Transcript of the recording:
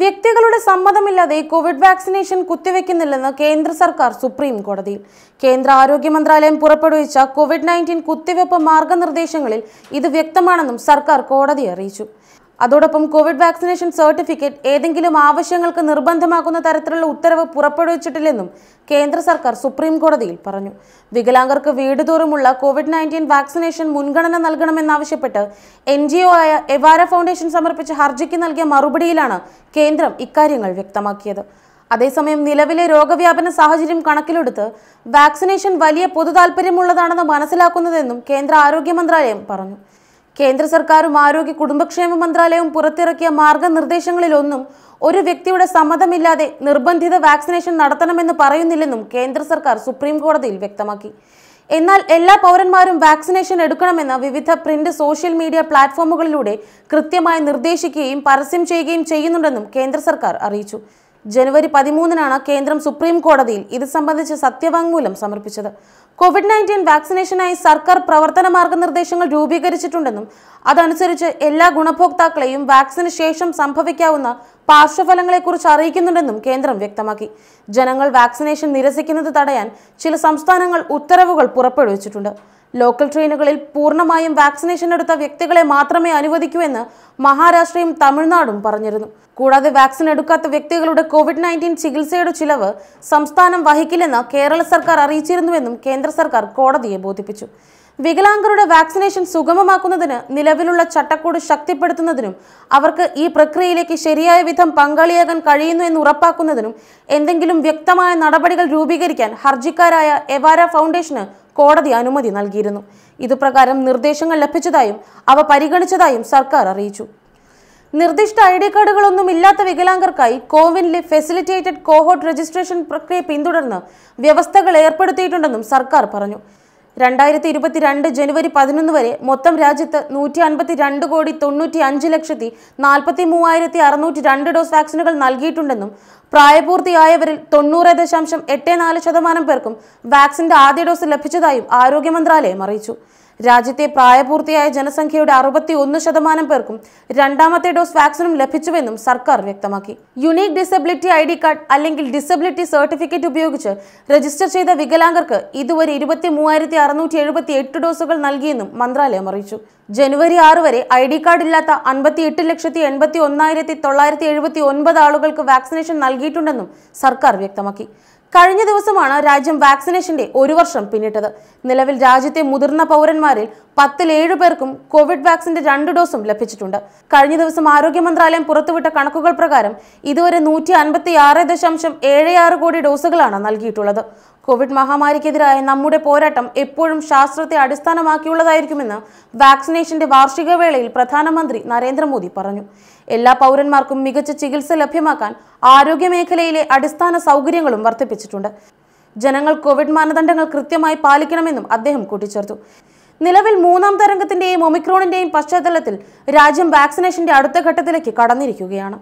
വ്യക്തികളുടെ സമ്മതമില്ലാതെ Covid vaccination കുത്തിവെക്കുന്നില്ലെന്ന് കേന്ദ്ര സർക്കാർ സുപ്രീം കോടതിയിൽ കേന്ദ്ര ആരോഗ്യ മന്ത്രാലയം പുറപ്പെടുവിച്ച കോവിഡ് നയൻറ്റീൻ കുത്തിവെപ്പ് മാർഗനിർദ്ദേശങ്ങളിൽ ഇത് വ്യക്തമാണെന്നും സർക്കാർ കോടതിയെ അറിയിച്ചു അതോടൊപ്പം കോവിഡ് വാക്സിനേഷൻ സർട്ടിഫിക്കറ്റ് ഏതെങ്കിലും ആവശ്യങ്ങൾക്ക് നിർബന്ധമാക്കുന്ന തരത്തിലുള്ള ഉത്തരവ് പുറപ്പെടുവിച്ചിട്ടില്ലെന്നും കേന്ദ്ര സർക്കാർ സുപ്രീം കോടതിയിൽ പറഞ്ഞു വികലാംഗർക്ക് വീട് തോറുമുള്ള കോവിഡ് നയൻറ്റീൻ വാക്സിനേഷൻ മുൻഗണന നൽകണമെന്നാവശ്യപ്പെട്ട് എൻ ജി ഒ ആയ എവാര ഫൗണ്ടേഷൻ സമർപ്പിച്ച ഹർജിക്ക് നൽകിയ മറുപടിയിലാണ് കേന്ദ്രം ഇക്കാര്യങ്ങൾ വ്യക്തമാക്കിയത് അതേസമയം നിലവിലെ രോഗവ്യാപന സാഹചര്യം കണക്കിലെടുത്ത് വാക്സിനേഷൻ വലിയ പൊതു മനസ്സിലാക്കുന്നതെന്നും കേന്ദ്ര ആരോഗ്യ മന്ത്രാലയം പറഞ്ഞു കേന്ദ്ര സർക്കാരും ആരോഗ്യ കുടുംബക്ഷേമ മന്ത്രാലയവും പുറത്തിറക്കിയ മാർഗനിർദ്ദേശങ്ങളിലൊന്നും ഒരു വ്യക്തിയുടെ സമ്മതമില്ലാതെ നിർബന്ധിത വാക്സിനേഷൻ നടത്തണമെന്ന് പറയുന്നില്ലെന്നും കേന്ദ്ര സർക്കാർ സുപ്രീം കോടതിയിൽ വ്യക്തമാക്കി എന്നാൽ എല്ലാ പൗരന്മാരും വാക്സിനേഷൻ എടുക്കണമെന്ന വിവിധ പ്രിന്റ് സോഷ്യൽ മീഡിയ പ്ലാറ്റ്ഫോമുകളിലൂടെ കൃത്യമായി നിർദ്ദേശിക്കുകയും പരസ്യം ചെയ്യുകയും ചെയ്യുന്നുണ്ടെന്നും കേന്ദ്ര സർക്കാർ അറിയിച്ചു ജനുവരി പതിമൂന്നിനാണ് കേന്ദ്രം സുപ്രീം കോടതിയിൽ ഇത് സംബന്ധിച്ച് സത്യവാങ്മൂലം സമർപ്പിച്ചത് കോവിഡ് നയൻറ്റീൻ വാക്സിനേഷനായി സർക്കാർ പ്രവർത്തന മാർഗനിർദ്ദേശങ്ങൾ രൂപീകരിച്ചിട്ടുണ്ടെന്നും അതനുസരിച്ച് എല്ലാ ഗുണഭോക്താക്കളെയും വാക്സിന് ശേഷം സംഭവിക്കാവുന്ന പാർശ്വഫലങ്ങളെക്കുറിച്ച് അറിയിക്കുന്നുണ്ടെന്നും കേന്ദ്രം വ്യക്തമാക്കി ജനങ്ങൾ വാക്സിനേഷൻ നിരസിക്കുന്നത് തടയാൻ ചില സംസ്ഥാനങ്ങൾ ഉത്തരവുകൾ പുറപ്പെടുവിച്ചിട്ടുണ്ട് ലോക്കൽ ട്രെയിനുകളിൽ പൂർണ്ണമായും വാക്സിനേഷൻ എടുത്ത വ്യക്തികളെ മാത്രമേ അനുവദിക്കൂ എന്ന് മഹാരാഷ്ട്രയും തമിഴ്നാടും പറഞ്ഞിരുന്നു കൂടാതെ വാക്സിൻ എടുക്കാത്ത വ്യക്തികളുടെ കോവിഡ് നയൻറ്റീൻ ചികിത്സയുടെ ചിലവ് സംസ്ഥാനം വഹിക്കില്ലെന്ന് കേരള സർക്കാർ അറിയിച്ചിരുന്നുവെന്നും കേന്ദ്ര സർക്കാർ കോടതിയെ ബോധിപ്പിച്ചു വികലാംഗരുടെ വാക്സിനേഷൻ സുഗമമാക്കുന്നതിന് നിലവിലുള്ള ചട്ടക്കൂട് ശക്തിപ്പെടുത്തുന്നതിനും അവർക്ക് ഈ പ്രക്രിയയിലേക്ക് ശരിയായ വിധം പങ്കാളിയാകാൻ കഴിയുന്നു എന്ന് ഉറപ്പാക്കുന്നതിനും എന്തെങ്കിലും വ്യക്തമായ നടപടികൾ രൂപീകരിക്കാൻ ഹർജിക്കാരായ എവാര ഫൗണ്ടേഷന് കോടതി അനുമതി നൽകിയിരുന്നു ഇതുപ്രകാരം നിർദ്ദേശങ്ങൾ ലഭിച്ചതായും അവ പരിഗണിച്ചതായും സർക്കാർ അറിയിച്ചു നിർദ്ദിഷ്ട ഐ ഡി കാർഡുകളൊന്നും ഇല്ലാത്ത വികലാംഗർക്കായി കോവിനിലെ ഫെസിലിറ്റേറ്റഡ് കോഹോട്ട് രജിസ്ട്രേഷൻ പ്രക്രിയ പിന്തുടർന്ന് വ്യവസ്ഥകൾ ഏർപ്പെടുത്തിയിട്ടുണ്ടെന്നും സർക്കാർ പറഞ്ഞു രണ്ടായിരത്തി ഇരുപത്തിരണ്ട് ജനുവരി പതിനൊന്ന് വരെ മൊത്തം രാജ്യത്ത് നൂറ്റി അൻപത്തി രണ്ട് കോടി തൊണ്ണൂറ്റി അഞ്ച് ലക്ഷത്തി നാൽപ്പത്തി മൂവായിരത്തി അറുന്നൂറ്റി രണ്ട് ഡോസ് വാക്സിനുകൾ നൽകിയിട്ടുണ്ടെന്നും പ്രായപൂർത്തിയായവരിൽ തൊണ്ണൂറ് ദശാംശം എട്ട് നാല് ശതമാനം പേർക്കും വാക്സിന്റെ ആദ്യ ഡോസ് ലഭിച്ചതായും ആരോഗ്യ മന്ത്രാലയം അറിയിച്ചു രാജ്യത്തെ പ്രായപൂർത്തിയായ ജനസംഖ്യയുടെ അറുപത്തി ഒന്ന് ശതമാനം പേർക്കും രണ്ടാമത്തെ ഡോസ് വാക്സിനും ലഭിച്ചുവെന്നും സർക്കാർ വ്യക്തമാക്കി unique disability I D card അല്ലെങ്കിൽ ഡിസബിലിറ്റി സർട്ടിഫിക്കറ്റ് ഉപയോഗിച്ച് രജിസ്റ്റർ ചെയ്ത വികലാംഗർക്ക് ഇതുവരെ ഇരുപത്തി മൂവായിരത്തി അറുന്നൂറ്റി എഴുപത്തി എട്ട് ഡോസുകൾ നൽകിയെന്നും മന്ത്രാലയം അറിയിച്ചു ജനുവരി ആറ് വരെ ഐ ഡി കാർഡ് ഇല്ലാത്ത അൻപത്തി എട്ട് ലക്ഷത്തി എൺപത്തി ഒന്നായിരത്തി തൊള്ളായിരത്തി എഴുപത്തി ഒൻപത് ആളുകൾക്ക് വാക്സിനേഷൻ നൽകിയിട്ടുണ്ടെന്നും സർക്കാർ വ്യക്തമാക്കി കഴിഞ്ഞ ദിവസമാണ് രാജ്യം വാക്സിനേഷന്റെ ഒരു വർഷം പിന്നിട്ടത് നിലവിൽ രാജ്യത്തെ മുതിർന്ന പൗരന്മാരിൽ പത്തിൽ ഏഴുപേർക്കും കോവിഡ് വാക്സിന്റെ രണ്ട് ഡോസും ലഭിച്ചിട്ടുണ്ട് കഴിഞ്ഞ ദിവസം ആരോഗ്യ മന്ത്രാലയം പുറത്തുവിട്ട കണക്കുകൾ പ്രകാരം ഇതുവരെ നൂറ്റി അൻപത്തി ആറ് ദശാംശം ഏഴ് ആറ് കോടി ഡോസുകളാണ് നൽകിയിട്ടുള്ളത് കോവിഡ് മഹാമാരിക്കെതിരായ നമ്മുടെ പോരാട്ടം എപ്പോഴും ശാസ്ത്രത്തെ അടിസ്ഥാനമാക്കിയുള്ളതായിരിക്കുമെന്ന് വാക്സിനേഷന്റെ വാർഷിക വേളയിൽ പ്രധാനമന്ത്രി നരേന്ദ്രമോദി പറഞ്ഞു എല്ലാ പൗരന്മാർക്കും മികച്ച ചികിത്സ ലഭ്യമാക്കാൻ ആരോഗ്യമേഖലയിലെ അടിസ്ഥാന സൗകര്യങ്ങളും വർദ്ധിപ്പിച്ചിട്ടുണ്ട് ജനങ്ങൾ കോവിഡ് മാനദണ്ഡങ്ങൾ കൃത്യമായി പാലിക്കണമെന്നും അദ്ദേഹം കൂട്ടിച്ചേർത്തു നിലവിൽ മൂന്നാം തരംഗത്തിന്റെയും ഒമിക്രോണിന്റെയും പശ്ചാത്തലത്തിൽ രാജ്യം വാക്സിനേഷന്റെ അടുത്ത ഘട്ടത്തിലേക്ക് കടന്നിരിക്കുകയാണ്